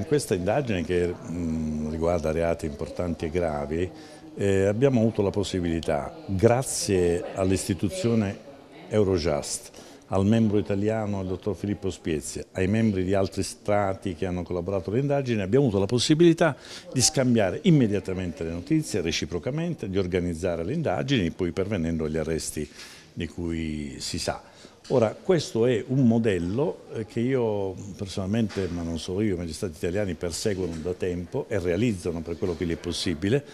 In questa indagine che mm, riguarda reati importanti e gravi eh, abbiamo avuto la possibilità, grazie all'istituzione Eurojust, al membro italiano, il dottor Filippo Spiezia, ai membri di altri strati che hanno collaborato all'indagine, abbiamo avuto la possibilità di scambiare immediatamente le notizie, reciprocamente, di organizzare le indagini, poi pervenendo agli arresti di cui si sa. Ora, questo è un modello eh, che io personalmente, ma non solo io, i magistrati italiani perseguono da tempo e realizzano per quello che gli è possibile,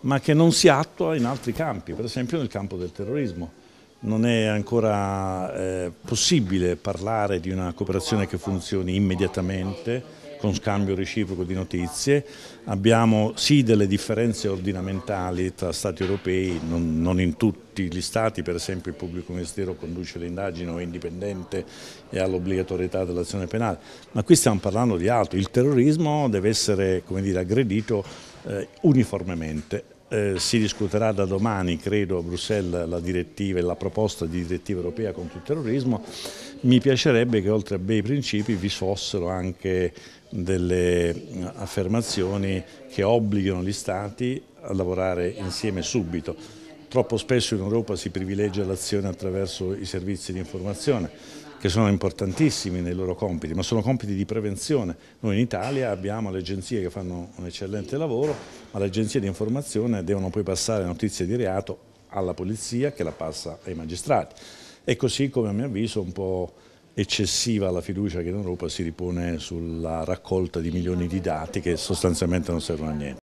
ma che non si attua in altri campi, per esempio nel campo del terrorismo non è ancora eh, possibile parlare di una cooperazione che funzioni immediatamente con scambio reciproco di notizie, abbiamo sì delle differenze ordinamentali tra Stati europei, non, non in tutti gli Stati, per esempio il pubblico ministero conduce le indagini o è indipendente e ha l'obbligatorietà dell'azione penale, ma qui stiamo parlando di altro, il terrorismo deve essere dire, aggredito eh, uniformemente eh, si discuterà da domani, credo, a Bruxelles la direttiva e la proposta di direttiva europea contro il terrorismo, mi piacerebbe che oltre a bei principi vi fossero anche delle affermazioni che obblighino gli Stati a lavorare insieme subito. Troppo spesso in Europa si privilegia l'azione attraverso i servizi di informazione che sono importantissimi nei loro compiti, ma sono compiti di prevenzione. Noi in Italia abbiamo le agenzie che fanno un eccellente lavoro, ma le agenzie di informazione devono poi passare notizie di reato alla polizia che la passa ai magistrati. E così come a mio avviso un po' eccessiva la fiducia che in Europa si ripone sulla raccolta di milioni di dati che sostanzialmente non servono a niente.